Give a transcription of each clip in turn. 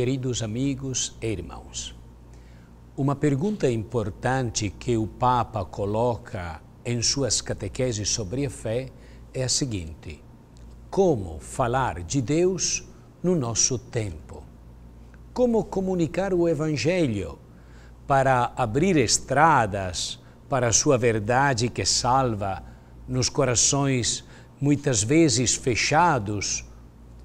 queridos amigos e irmãos. Uma pergunta importante que o Papa coloca em suas catequeses sobre a fé é a seguinte: como falar de Deus no nosso tempo? Como comunicar o Evangelho para abrir estradas para a sua verdade que salva nos corações muitas vezes fechados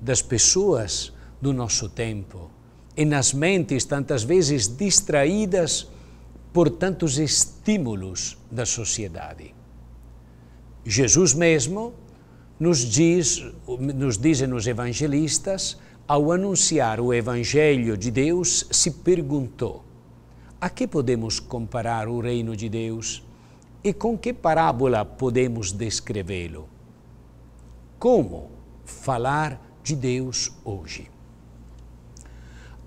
das pessoas do nosso tempo? e nas mentes, tantas vezes distraídas por tantos estímulos da sociedade. Jesus mesmo nos diz, nos dizem os evangelistas, ao anunciar o evangelho de Deus, se perguntou: a que podemos comparar o reino de Deus e com que parábola podemos descrevê-lo? Como falar de Deus hoje?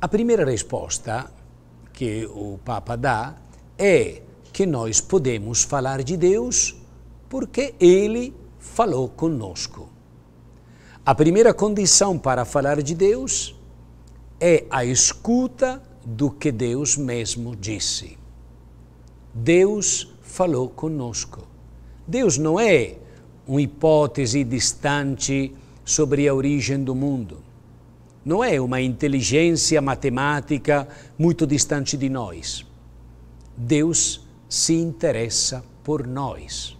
A primeira resposta que o Papa dá é que nós podemos falar de Deus porque Ele falou conosco. A primeira condição para falar de Deus é a escuta do que Deus mesmo disse. Deus falou conosco. Deus não é uma hipótese distante sobre a origem do mundo não é uma inteligência matemática muito distante de nós. Deus se interessa por nós.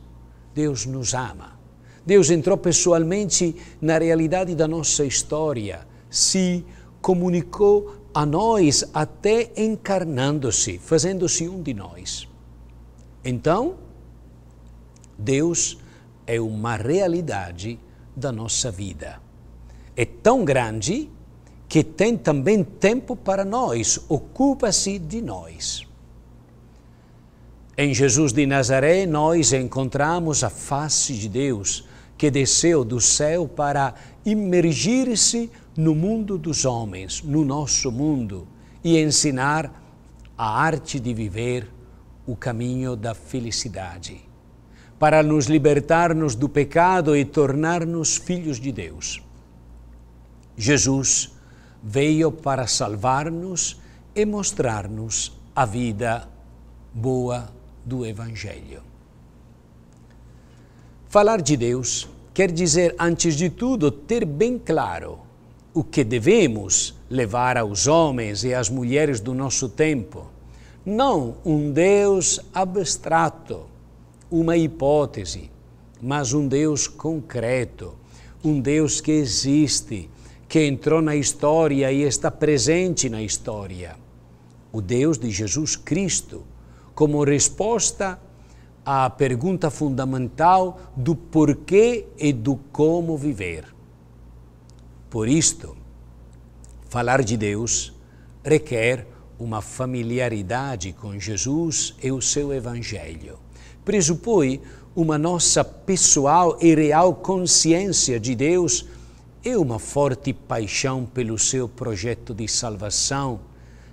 Deus nos ama. Deus entrou pessoalmente na realidade da nossa história, se comunicou a nós até encarnando-se, fazendo-se um de nós. Então, Deus é uma realidade da nossa vida. É tão grande que tem também tempo para nós, ocupa-se de nós. Em Jesus de Nazaré, nós encontramos a face de Deus que desceu do céu para imergir-se no mundo dos homens, no nosso mundo, e ensinar a arte de viver o caminho da felicidade, para nos libertarmos do pecado e tornar-nos filhos de Deus. Jesus veio para salvar-nos e mostrar-nos a vida boa do Evangelho. Falar de Deus quer dizer, antes de tudo, ter bem claro o que devemos levar aos homens e às mulheres do nosso tempo. Não um Deus abstrato, uma hipótese, mas um Deus concreto, um Deus que existe, que entrou na história e está presente na história. O Deus de Jesus Cristo, como resposta à pergunta fundamental do porquê e do como viver. Por isto, falar de Deus requer uma familiaridade com Jesus e o seu Evangelho. Pressupõe uma nossa pessoal e real consciência de Deus e é uma forte paixão pelo seu projeto de salvação,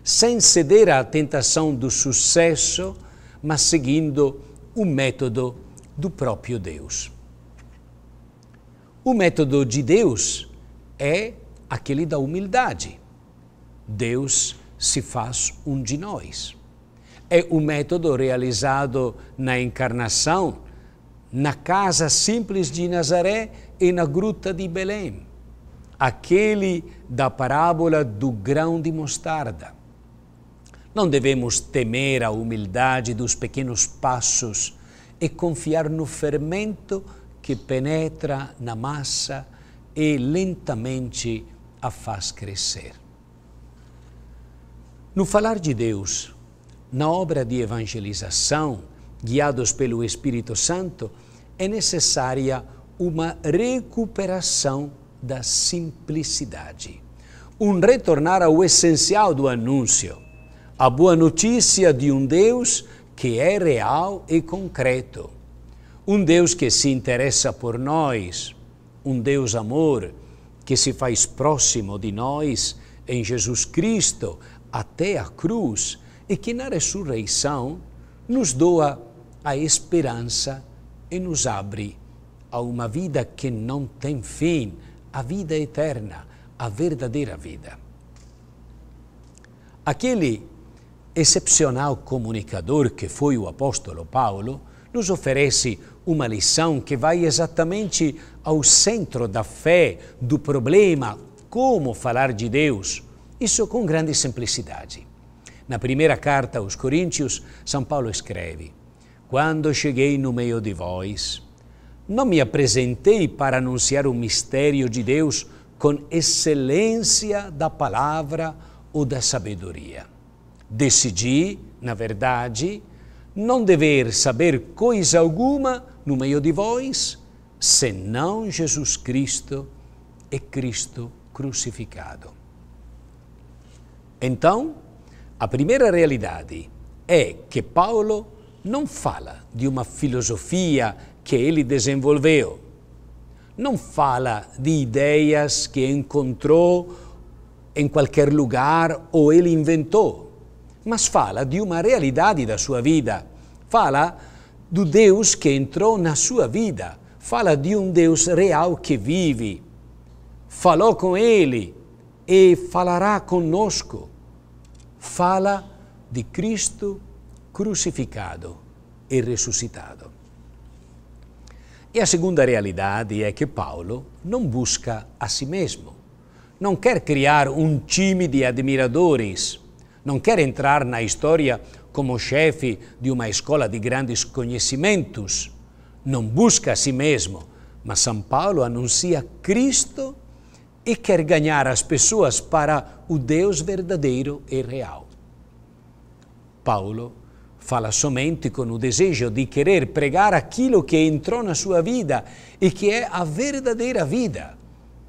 sem ceder à tentação do sucesso, mas seguindo o método do próprio Deus. O método de Deus é aquele da humildade. Deus se faz um de nós. É o um método realizado na encarnação, na casa simples de Nazaré e na gruta de Belém aquele da parábola do grão de mostarda. Não devemos temer a humildade dos pequenos passos e confiar no fermento que penetra na massa e lentamente a faz crescer. No falar de Deus, na obra de evangelização, guiados pelo Espírito Santo, é necessária uma recuperação da simplicidade. Um retornar ao essencial do anúncio, a boa notícia de um Deus que é real e concreto. Um Deus que se interessa por nós, um Deus amor que se faz próximo de nós em Jesus Cristo até a cruz e que na ressurreição nos doa a esperança e nos abre a uma vida que não tem fim, a vida eterna, a verdadeira vida. Aquele excepcional comunicador que foi o apóstolo Paulo nos oferece uma lição que vai exatamente ao centro da fé, do problema, como falar de Deus, isso com grande simplicidade. Na primeira carta aos Coríntios, São Paulo escreve: Quando cheguei no meio de vós, não me apresentei para anunciar o mistério de Deus com excelência da palavra ou da sabedoria. Decidi, na verdade, não dever saber coisa alguma no meio de vós, senão Jesus Cristo e Cristo crucificado. Então, a primeira realidade é que Paulo não fala de uma filosofia que ele desenvolveu. Não fala de ideias que encontrou em qualquer lugar ou ele inventou, mas fala de uma realidade da sua vida. Fala do Deus que entrou na sua vida. Fala de um Deus real que vive. Falou com ele e falará conosco. Fala de Cristo crucificado e ressuscitado. E a segunda realidade é que Paulo não busca a si mesmo. Não quer criar um time de admiradores. Não quer entrar na história como chefe de uma escola de grandes conhecimentos. Não busca a si mesmo. Mas São Paulo anuncia Cristo e quer ganhar as pessoas para o Deus verdadeiro e real. Paulo Fala somente com o desejo de querer pregar aquilo que entrou na sua vida e que é a verdadeira vida,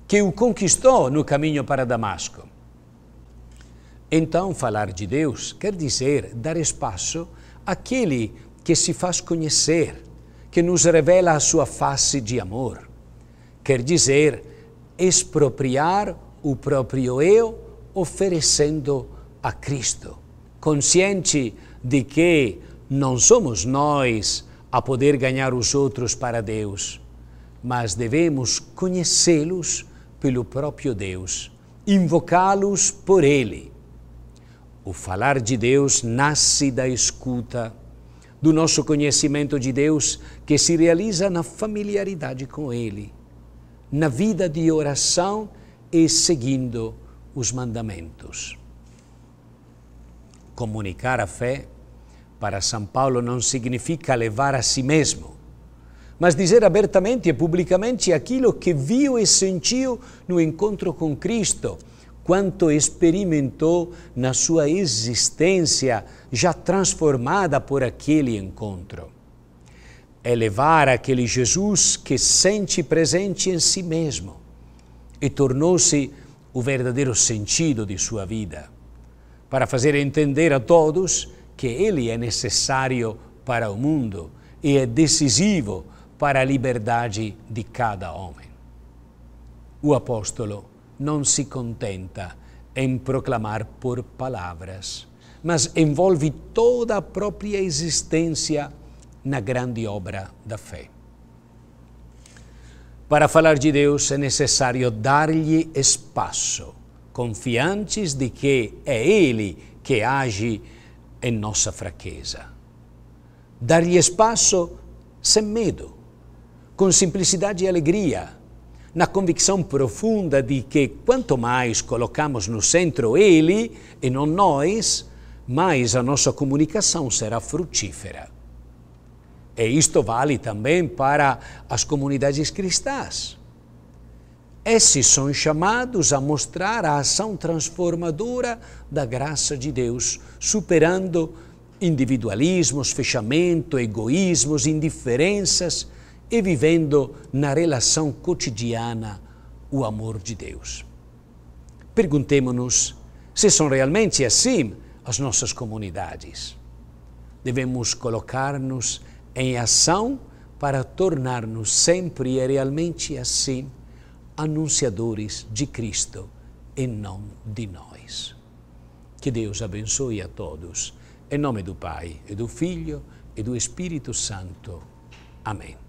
que o conquistou no caminho para Damasco. Então, falar de Deus quer dizer dar espaço àquele que se faz conhecer, que nos revela a sua face de amor. Quer dizer expropriar o próprio eu oferecendo a Cristo, consciente de que não somos nós a poder ganhar os outros para Deus, mas devemos conhecê-los pelo próprio Deus, invocá-los por Ele. O falar de Deus nasce da escuta, do nosso conhecimento de Deus que se realiza na familiaridade com Ele, na vida de oração e seguindo os mandamentos. Comunicar a fé para São Paulo não significa levar a si mesmo, mas dizer abertamente e publicamente aquilo que viu e sentiu no encontro com Cristo, quanto experimentou na sua existência já transformada por aquele encontro. É levar aquele Jesus que sente presente em si mesmo e tornou-se o verdadeiro sentido de sua vida para fazer entender a todos que ele é necessário para o mundo e é decisivo para a liberdade de cada homem. O apóstolo não se contenta em proclamar por palavras, mas envolve toda a própria existência na grande obra da fé. Para falar de Deus é necessário dar-lhe espaço confiantes de que é Ele que age em nossa fraqueza. Dar-lhe espaço sem medo, com simplicidade e alegria, na convicção profunda de que quanto mais colocamos no centro Ele e não nós, mais a nossa comunicação será frutífera. E isto vale também para as comunidades cristãs. Esses são chamados a mostrar a ação transformadora da graça de Deus, superando individualismos, fechamento, egoísmos, indiferenças e vivendo na relação cotidiana o amor de Deus. Perguntemos nos se são realmente assim as nossas comunidades. Devemos colocar-nos em ação para tornar-nos sempre e realmente assim anunciadores de Cristo e não de nós. Que Deus abençoe a todos. Em nome do Pai, e do Filho e do Espírito Santo. Amém.